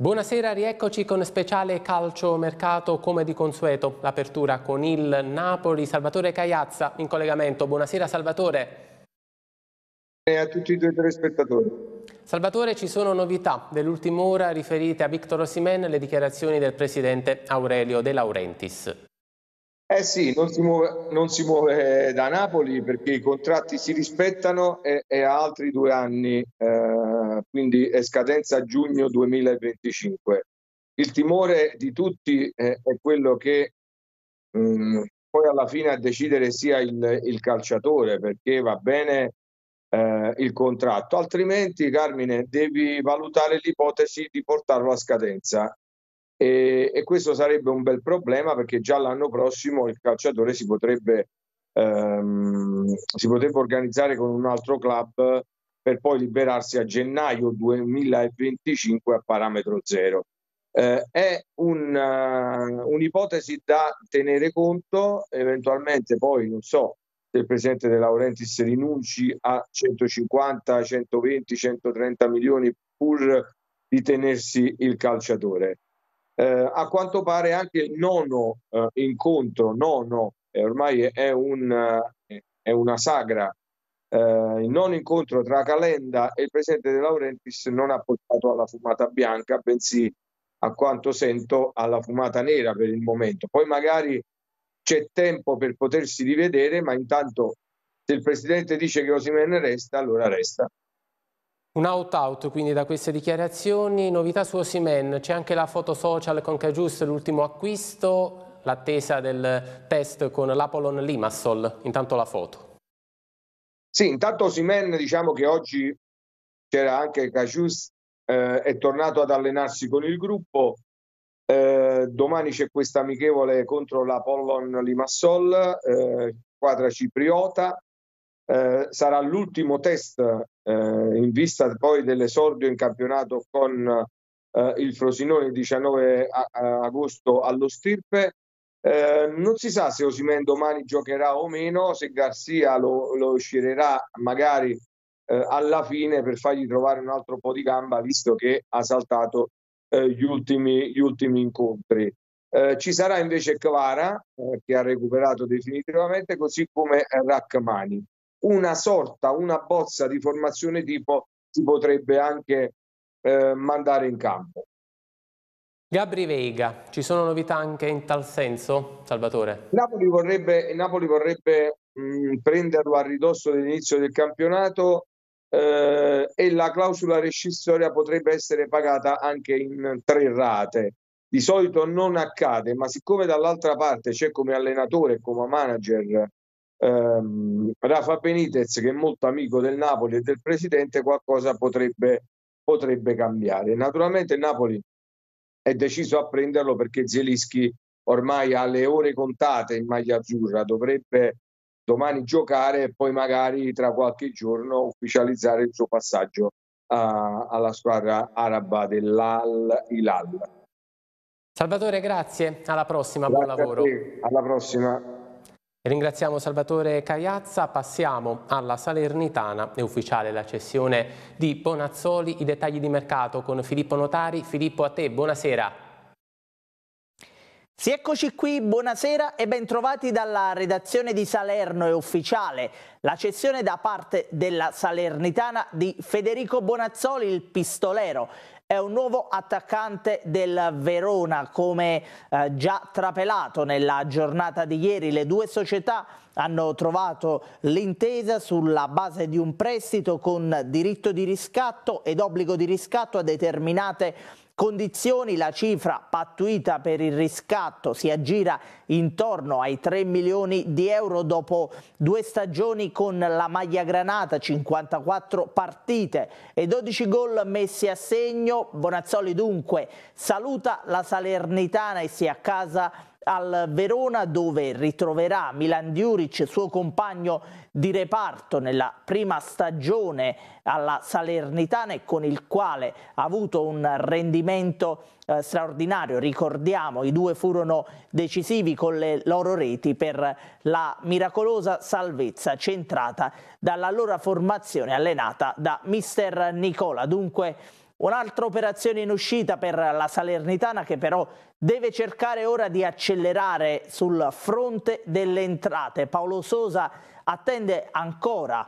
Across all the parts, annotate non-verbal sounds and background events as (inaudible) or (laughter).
Buonasera, rieccoci con speciale calcio mercato come di consueto. L'apertura con il Napoli, Salvatore Cagliazza in collegamento. Buonasera Salvatore. E a tutti i due telespettatori. Salvatore, ci sono novità dell'ultima ora riferite a Victor Osimen le dichiarazioni del presidente Aurelio De Laurentiis. Eh sì, non si, muove, non si muove da Napoli perché i contratti si rispettano e, e ha altri due anni eh, quindi è scadenza giugno 2025. Il timore di tutti eh, è quello che mh, mm, poi alla fine a decidere sia il, il calciatore perché va bene eh, il contratto, altrimenti Carmine devi valutare l'ipotesi di portarlo a scadenza e, e, questo sarebbe un bel problema perché già l'anno prossimo il calciatore si potrebbe, ehm, si potrebbe organizzare con un altro club per poi liberarsi a gennaio 2025 a parametro zero. Eh, è un, uh, un'ipotesi da tenere conto, eventualmente poi non so se il presidente De Laurentiis rinunci a 150, 120, 130 milioni pur di tenersi il calciatore. Eh, a quanto pare anche il nono eh, incontro, nono, eh, ormai è, un, eh, è una sagra eh, il non incontro tra Calenda e il presidente De Laurentiis non ha portato alla fumata bianca, bensì a quanto sento alla fumata nera per il momento. Poi magari c'è tempo per potersi rivedere, ma intanto se il presidente dice che Osimene resta, allora resta. Un out-out quindi da queste dichiarazioni, novità su Osimen, c'è anche la foto social con Cajus, l'ultimo acquisto, l'attesa del test con l'Apollon Limassol, intanto la foto. Sì, intanto Simen diciamo che oggi c'era anche Cajus, eh, è tornato ad allenarsi con il gruppo. Eh, domani c'è questa amichevole contro la Pollon Limassol, eh, squadra cipriota. Eh, sarà l'ultimo test eh, in vista poi dell'esordio in campionato con eh, il Frosinone il 19 a- agosto allo Stirpe. Eh, non si sa se Osimen domani giocherà o meno, se Garzia lo, lo sceglierà magari eh, alla fine per fargli trovare un altro po' di gamba, visto che ha saltato eh, gli, ultimi, gli, ultimi, incontri. Eh, ci sarà invece Kvara eh, che ha recuperato definitivamente, così come Rachmani. Una sorta, una bozza di formazione tipo si potrebbe anche mandare in campo. Gabri Veiga, ci sono novità anche in tal senso, Salvatore? Napoli vorrebbe, Napoli vorrebbe mh, mm, prenderlo a ridosso dell'inizio del campionato eh, e la clausola rescissoria potrebbe essere pagata anche in tre rate. Di solito non accade, ma siccome dall'altra parte c'è come allenatore e come manager ehm, Rafa Benitez, che è molto amico del Napoli e del presidente, qualcosa potrebbe, potrebbe cambiare. Naturalmente il Napoli è deciso a prenderlo perché Zelischi ormai ha le ore contate in maglia azzurra, dovrebbe domani giocare e poi magari tra qualche giorno ufficializzare il suo passaggio a, alla squadra araba dell'Al Hilal. Salvatore, grazie, alla prossima, grazie buon lavoro. Alla prossima. Ringraziamo Salvatore Cagliazza, passiamo alla Salernitana, è ufficiale la cessione di Bonazzoli, i dettagli di mercato con Filippo Notari. Filippo a te, buonasera. Sì, eccoci qui, buonasera e bentrovati dalla redazione di Salerno, è ufficiale la cessione da parte della Salernitana di Federico Bonazzoli, il pistolero è un nuovo attaccante del Verona come eh, già trapelato nella giornata di ieri. Le due società hanno trovato l'intesa sulla base di un prestito con diritto di riscatto ed obbligo di riscatto a determinate condizioni la cifra pattuita per il riscatto si aggira intorno ai 3 milioni di euro dopo due stagioni con la maglia granata, 54 partite e 12 gol messi a segno. Bonazzoli dunque saluta la Salernitana e si accasa al Verona dove ritroverà Milan Diuric, suo compagno di reparto nella prima stagione alla Salernitana e con il quale ha avuto un rendimento eh, straordinario. Ricordiamo, i due furono decisivi con le loro reti per la miracolosa salvezza centrata dalla loro formazione allenata da mister Nicola. Dunque Un'altra operazione in uscita per la Salernitana che però deve cercare ora di accelerare sul fronte delle entrate. Paolo Sosa attende ancora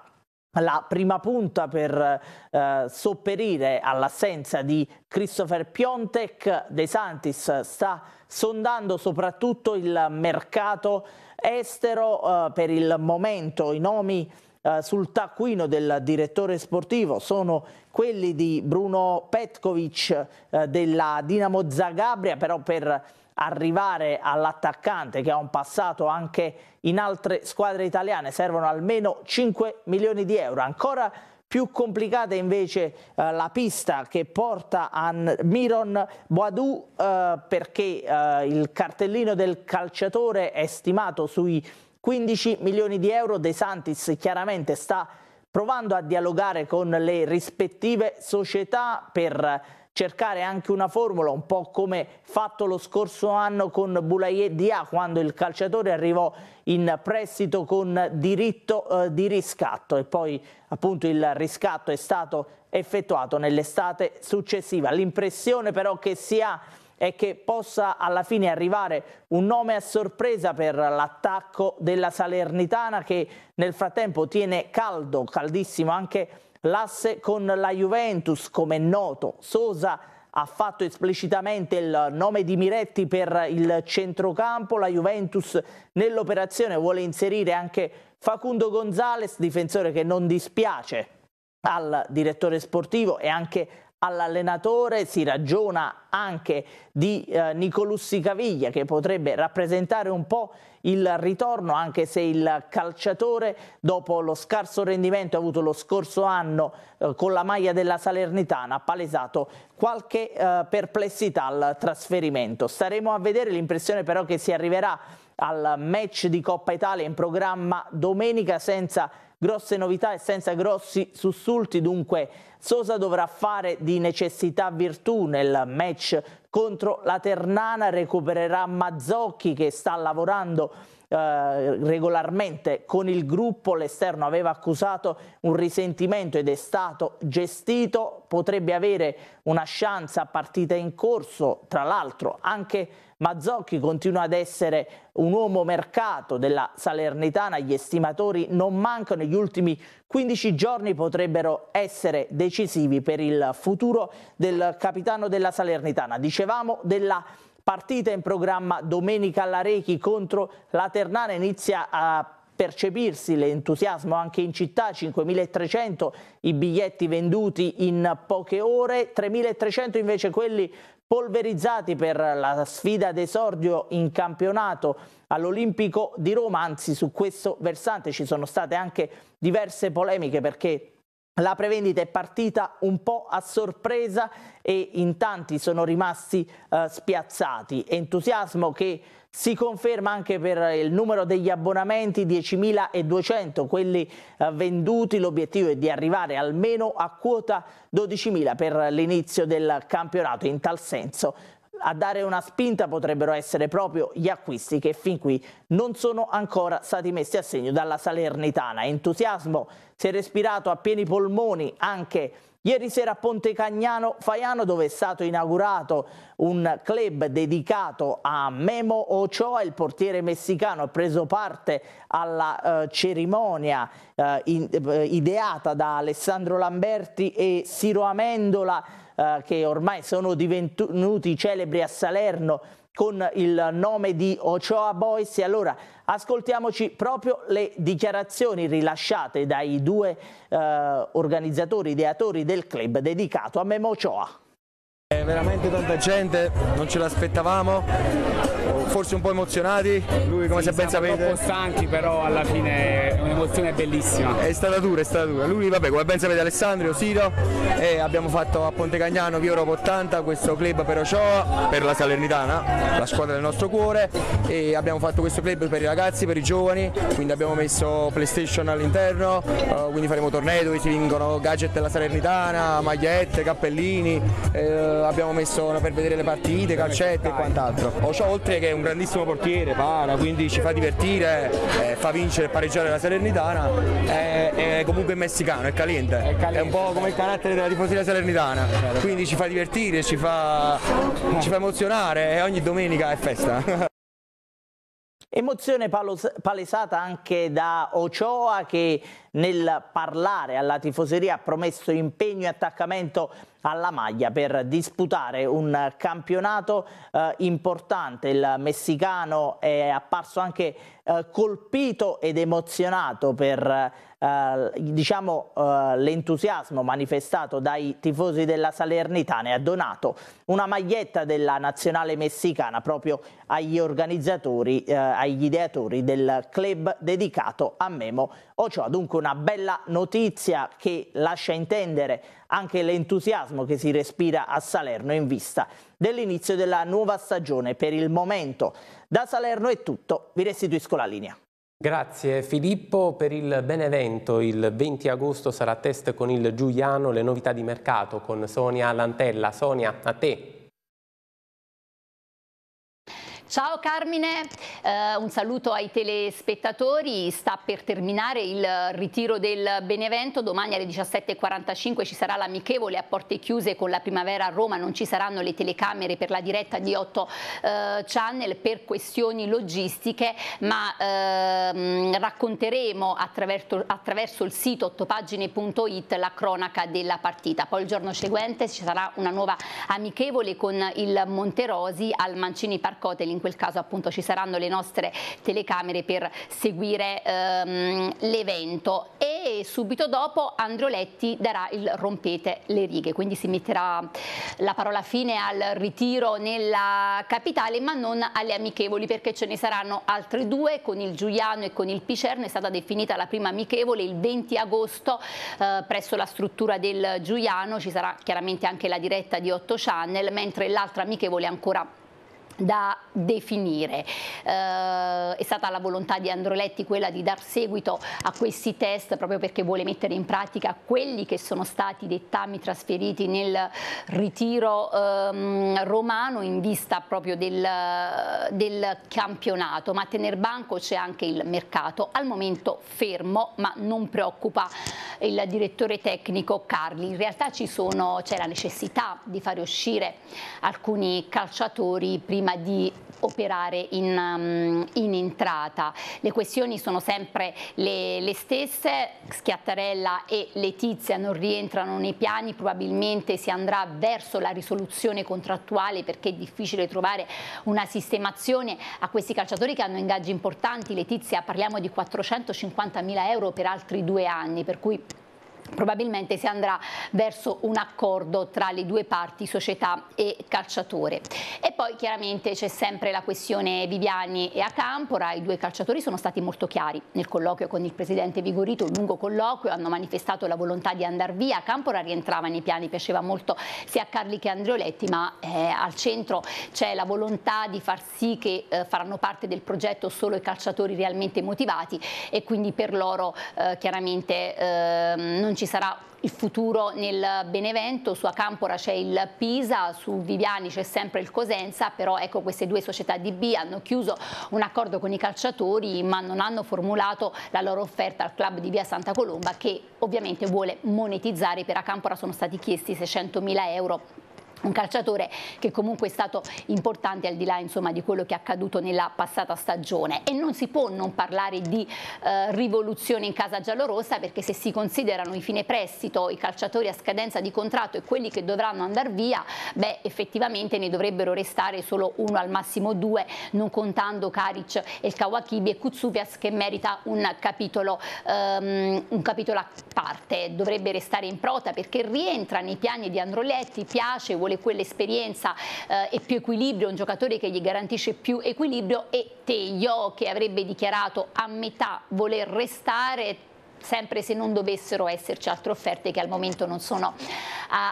la prima punta per eh, sopperire all'assenza di Christopher Piontek. De Santis sta sondando soprattutto il mercato estero eh, per il momento i nomi eh, sul taccuino del direttore sportivo sono quelli di Bruno Petkovic eh, della Dinamo Zagabria, però per arrivare all'attaccante che ha un passato anche in altre squadre italiane servono almeno 5 milioni di euro. Ancora più complicata invece eh, la pista che porta a Miron Boadou eh, perché eh, il cartellino del calciatore è stimato sui 15 milioni di euro. De Santis chiaramente sta provando a dialogare con le rispettive società per cercare anche una formula, un po' come fatto lo scorso anno con Boulaye Dia, quando il calciatore arrivò in prestito con diritto eh, di riscatto e poi appunto il riscatto è stato effettuato nell'estate successiva. L'impressione però che si ha è che possa alla fine arrivare un nome a sorpresa per l'attacco della Salernitana che nel frattempo tiene caldo, caldissimo anche l'asse con la Juventus, come è noto, Sosa ha fatto esplicitamente il nome di Miretti per il centrocampo, la Juventus nell'operazione vuole inserire anche Facundo Gonzales, difensore che non dispiace al direttore sportivo e anche all'allenatore, si ragiona anche di eh, Nicolussi Caviglia che potrebbe rappresentare un po' il ritorno anche se il calciatore dopo lo scarso rendimento avuto lo scorso anno eh, con la maglia della Salernitana ha palesato qualche eh, perplessità al trasferimento. Staremo a vedere l'impressione però che si arriverà al match di Coppa Italia in programma domenica senza Grosse novità e senza grossi sussulti dunque Sosa dovrà fare di necessità virtù nel match contro la Ternana, recupererà Mazzocchi che sta lavorando eh, regolarmente con il gruppo, l'esterno aveva accusato un risentimento ed è stato gestito, potrebbe avere una chance a partita in corso, tra l'altro anche Mazzocchi continua ad essere un uomo mercato della Salernitana, gli estimatori non mancano, gli ultimi 15 giorni potrebbero essere decisivi per il futuro del capitano della Salernitana. Dicevamo della partita in programma domenica alla Rechi contro la Ternana inizia a percepirsi l'entusiasmo anche in città, 5.300 i biglietti venduti in poche ore, 3.300 invece quelli polverizzati per la sfida d'esordio in campionato all'Olimpico di Roma, anzi su questo versante ci sono state anche diverse polemiche perché la prevendita è partita un po' a sorpresa e in tanti sono rimasti eh, spiazzati. Entusiasmo che si conferma anche per il numero degli abbonamenti 10.200, quelli eh, venduti, l'obiettivo è di arrivare almeno a quota 12.000 per l'inizio del campionato, in tal senso a dare una spinta potrebbero essere proprio gli acquisti che fin qui non sono ancora stati messi a segno dalla Salernitana. Entusiasmo si è respirato a pieni polmoni anche Ieri sera a Ponte Cagnano Faiano dove è stato inaugurato un club dedicato a Memo Ochoa, il portiere messicano ha preso parte alla eh, cerimonia eh, in, eh, ideata da Alessandro Lamberti e Siro Amendola eh, che ormai sono divenuti celebri a Salerno con il nome di Ochoa Boys e allora Ascoltiamoci proprio le dichiarazioni rilasciate dai due eh, organizzatori, ideatori del club dedicato a Memo Ochoa. È veramente tanta gente, non ce l'aspettavamo, forse un po' emozionati, lui come sì, se ben sapete. Un po' stanchi però alla fine è un'emozione bellissima. È stata dura, è stata dura. Lui vabbè come ben sapete Alessandro, Siro e abbiamo fatto a Ponte Cagnano Via Europa 80 questo club per Ochoa, per la Salernitana, la squadra del nostro cuore e abbiamo fatto questo club per i ragazzi, per i giovani, quindi abbiamo messo PlayStation all'interno, eh, quindi faremo tornei dove si vincono gadget della Salernitana, magliette, cappellini, eh, abbiamo messo per vedere le partite, calcette e quant'altro. Ochoa oltre che è un un grandissimo portiere, Pana, quindi ci fa divertire, eh, fa vincere e pareggiare la Salernitana, è, è comunque messicano, è caliente. è caliente, è un po' come il carattere della tifoseria salernitana, certo. quindi ci fa divertire, ci fa, ci fa emozionare e ogni domenica è festa. (laughs) Emozione palesata anche da Ochoa che nel parlare alla tifoseria ha promesso impegno e attaccamento alla maglia per disputare un campionato eh, importante. Il messicano è apparso anche eh, colpito ed emozionato per eh, diciamo, eh, l'entusiasmo manifestato dai tifosi della Salernitana e ha donato una maglietta della nazionale messicana proprio agli organizzatori, eh, agli ideatori del club dedicato a Memo Ochoa. Dunque una bella notizia che lascia intendere anche l'entusiasmo che si respira a Salerno in vista dell'inizio della nuova stagione. Per il momento da Salerno è tutto, vi restituisco la linea. Grazie Filippo per il Benevento, il 20 agosto sarà test con il Giuliano, le novità di mercato con Sonia Lantella. Sonia, a te. Ciao Carmine, eh, un saluto ai telespettatori, sta per terminare il ritiro del Benevento, domani alle 17.45 ci sarà l'amichevole a porte chiuse con la primavera a Roma, non ci saranno le telecamere per la diretta di 8 eh, channel per questioni logistiche, ma eh, racconteremo attraverso, attraverso, il sito ottopagine.it la cronaca della partita. Poi il giorno seguente ci sarà una nuova amichevole con il Monterosi al Mancini Parcote, l'incontro quel caso appunto ci saranno le nostre telecamere per seguire ehm, l'evento e subito dopo Androletti darà il rompete le righe, quindi si metterà la parola fine al ritiro nella capitale ma non alle amichevoli perché ce ne saranno altre due con il Giuliano e con il Picerno, è stata definita la prima amichevole il 20 agosto eh, presso la struttura del Giuliano, ci sarà chiaramente anche la diretta di 8 channel, mentre l'altra amichevole è ancora da definire. Eh, è stata la volontà di Androletti quella di dar seguito a questi test proprio perché vuole mettere in pratica quelli che sono stati dettami trasferiti nel ritiro ehm, romano in vista proprio del, del campionato, ma a tener banco c'è anche il mercato, al momento fermo ma non preoccupa il direttore tecnico Carli. In realtà c'è la necessità di fare uscire alcuni calciatori prima prima di operare in, um, in, entrata. Le questioni sono sempre le, le, stesse, Schiattarella e Letizia non rientrano nei piani, probabilmente si andrà verso la risoluzione contrattuale perché è difficile trovare una sistemazione a questi calciatori che hanno ingaggi importanti. Letizia parliamo di 450 mila euro per altri due anni, per cui probabilmente si andrà verso un accordo tra le due parti, società e calciatore. E poi chiaramente c'è sempre la questione Viviani e Acampora, i due calciatori sono stati molto chiari nel colloquio con il presidente Vigorito, un lungo colloquio, hanno manifestato la volontà di andare via, Acampora rientrava nei piani, piaceva molto sia a Carli che a Andreoletti, ma eh, al centro c'è la volontà di far sì che eh, faranno parte del progetto solo i calciatori realmente motivati e quindi per loro eh, chiaramente ehm, non ci ci sarà il futuro nel Benevento, su Acampora c'è il Pisa, su Viviani c'è sempre il Cosenza, però ecco queste due società di B hanno chiuso un accordo con i calciatori ma non hanno formulato la loro offerta al club di Via Santa Colomba che ovviamente vuole monetizzare, per Acampora sono stati chiesti 600 mila euro un calciatore che comunque è stato importante al di là insomma, di quello che è accaduto nella passata stagione e non si può non parlare di eh, rivoluzione in casa giallorossa perché se si considerano i fine prestito, i calciatori a scadenza di contratto e quelli che dovranno andare via, beh effettivamente ne dovrebbero restare solo uno al massimo due non contando Karic e Kawakibi e Kutsuvias che merita un capitolo, um, un capitolo a parte, dovrebbe restare in prota perché rientra nei piani di Androletti, piace, vuole vuole quell'esperienza eh, e più equilibrio, un giocatore che gli garantisce più equilibrio e Teio che avrebbe dichiarato a metà voler restare sempre se non dovessero esserci altre offerte che al momento non sono eh,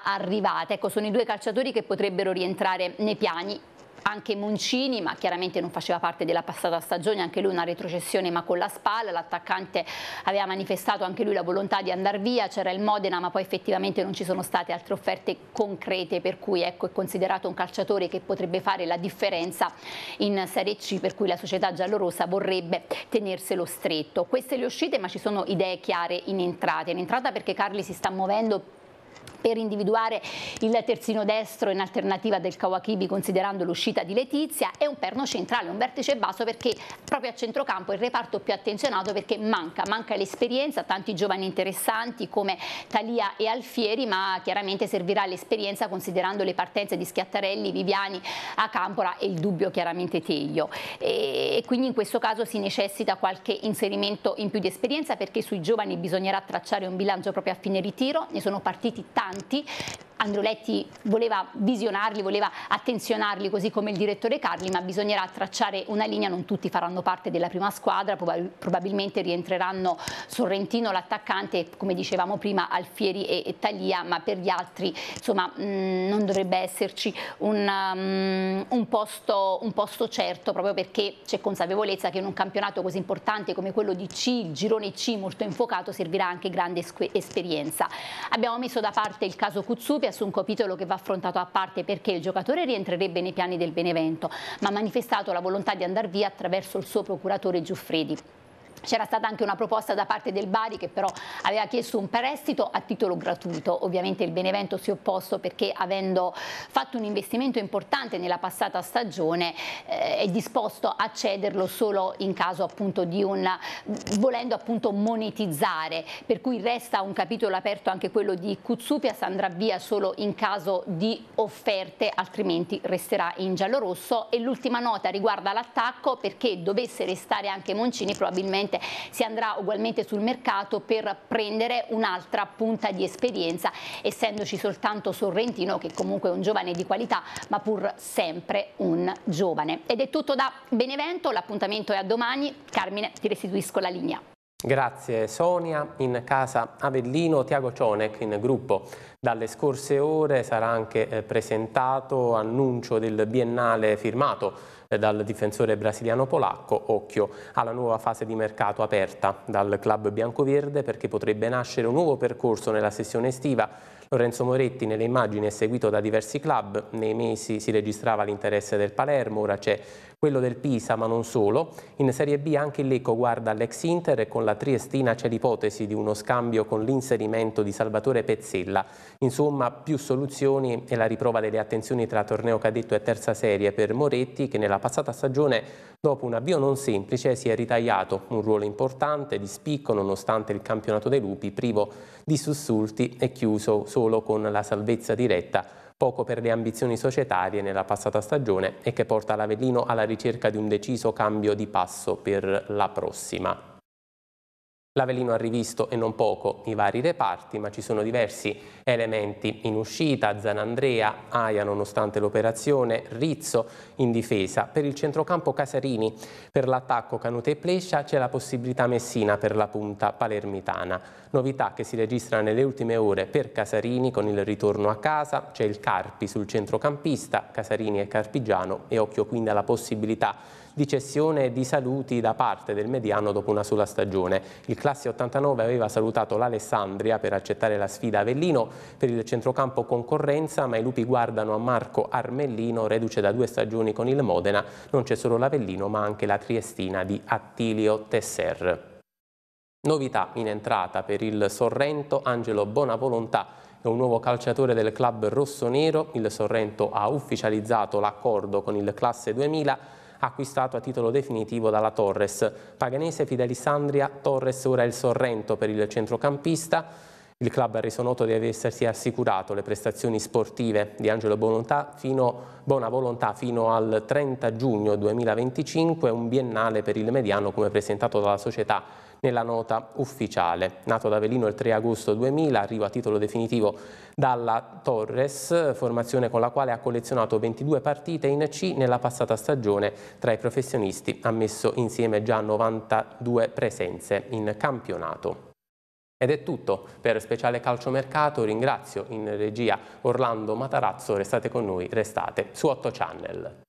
arrivate. Ecco, sono i due calciatori che potrebbero rientrare nei piani anche Moncini, ma chiaramente non faceva parte della passata stagione, anche lui una retrocessione ma con la spalla, l'attaccante aveva manifestato anche lui la volontà di andare via, c'era il Modena ma poi effettivamente non ci sono state altre offerte concrete per cui ecco, è considerato un calciatore che potrebbe fare la differenza in Serie C per cui la società giallorossa vorrebbe tenerselo stretto. Queste le uscite ma ci sono idee chiare in entrate, in entrata perché Carli si sta muovendo per individuare il terzino destro in alternativa del Kawakibi considerando l'uscita di Letizia e un perno centrale, un vertice basso perché proprio a centrocampo il reparto più attenzionato perché manca, manca l'esperienza, tanti giovani interessanti come Talia e Alfieri ma chiaramente servirà l'esperienza considerando le partenze di Schiattarelli, Viviani, Acampora e il dubbio chiaramente Teglio e quindi in questo caso si necessita qualche inserimento in più di esperienza perché sui giovani bisognerà tracciare un bilancio proprio a fine ritiro, ne sono partiti tanti importanti Androletti voleva visionarli, voleva attenzionarli così come il direttore Carli, ma bisognerà tracciare una linea, non tutti faranno parte della prima squadra, probabilmente rientreranno Sorrentino, l'attaccante, come dicevamo prima, Alfieri e, e Taglia, ma per gli altri insomma, mh, mm, non dovrebbe esserci un, um, un, posto, un posto certo, proprio perché c'è consapevolezza che in un campionato così importante come quello di C, il girone C molto infuocato, servirà anche grande esperienza. Abbiamo messo da parte il caso Kuzzupi, su un capitolo che va affrontato a parte perché il giocatore rientrerebbe nei piani del Benevento, ma ha manifestato la volontà di andare via attraverso il suo procuratore Giuffredi. C'era stata anche una proposta da parte del Bari che però aveva chiesto un prestito a titolo gratuito. Ovviamente il Benevento si è opposto perché avendo fatto un investimento importante nella passata stagione eh, è disposto a cederlo solo in caso appunto di un volendo appunto monetizzare, per cui resta un capitolo aperto anche quello di Kutsupias andrà via solo in caso di offerte, altrimenti resterà in giallo rosso e l'ultima nota riguarda l'attacco perché dovesse restare anche Moncini probabilmente probabilmente si andrà ugualmente sul mercato per prendere un'altra punta di esperienza, essendoci soltanto Sorrentino che comunque è un giovane di qualità, ma pur sempre un giovane. Ed è tutto da Benevento, l'appuntamento è a domani. Carmine, ti restituisco la linea. Grazie Sonia, in casa Avellino Tiago Cionec in gruppo. Dalle scorse ore sarà anche eh, presentato annuncio del biennale firmato dal difensore brasiliano polacco, occhio alla nuova fase di mercato aperta dal club biancoverde perché potrebbe nascere un nuovo percorso nella sessione estiva Lorenzo Moretti nelle immagini è seguito da diversi club, nei mesi si registrava l'interesse del Palermo, ora c'è quello del Pisa ma non solo. In Serie B anche il Lecco guarda l'ex Inter e con la Triestina c'è l'ipotesi di uno scambio con l'inserimento di Salvatore Pezzella. Insomma più soluzioni e la riprova delle attenzioni tra torneo cadetto e terza serie per Moretti che nella passata stagione dopo un avvio non semplice si è ritagliato un ruolo importante di spicco nonostante il campionato dei lupi privo di sussulti e chiuso solo solo con la salvezza diretta, poco per le ambizioni societarie nella passata stagione e che porta l'Avellino alla ricerca di un deciso cambio di passo per la prossima. L'Avellino ha rivisto e non poco i vari reparti, ma ci sono diversi elementi in uscita, Zanandrea, Aia nonostante l'operazione, Rizzo in difesa. Per il centrocampo Casarini, per l'attacco Canute e Plescia c'è la possibilità Messina per la punta palermitana. Novità che si registra nelle ultime ore per Casarini con il ritorno a casa, c'è il Carpi sul centrocampista, Casarini e Carpigiano e occhio quindi alla possibilità di cessione di saluti da parte del mediano dopo una sola stagione. Il classe 89 aveva salutato l'Alessandria per accettare la sfida Avellino per il centrocampo concorrenza, ma i lupi guardano a Marco Armellino, reduce da due stagioni con il Modena. Non c'è solo l'Avellino, ma anche la Triestina di Attilio Tesser. Novità in entrata per il Sorrento, Angelo Bonavolontà è un nuovo calciatore del club rossonero, il Sorrento ha ufficializzato l'accordo con il classe 2000 acquistato a titolo definitivo dalla Torres. Paganese, Fidelisandria, Torres ora il Sorrento per il centrocampista. Il club ha reso noto di essersi assicurato le prestazioni sportive di Angelo Bonontà fino, Bona Volontà fino al 30 giugno 2025, un biennale per il mediano come presentato dalla società nella nota ufficiale. Nato ad Avellino il 3 agosto 2000, arriva a titolo definitivo dalla Torres, formazione con la quale ha collezionato 22 partite in C nella passata stagione. Tra i professionisti ha messo insieme già 92 presenze in campionato. Ed è tutto per Speciale Calciomercato, ringrazio in regia Orlando Matarazzo, restate con noi, restate su 8 Channel.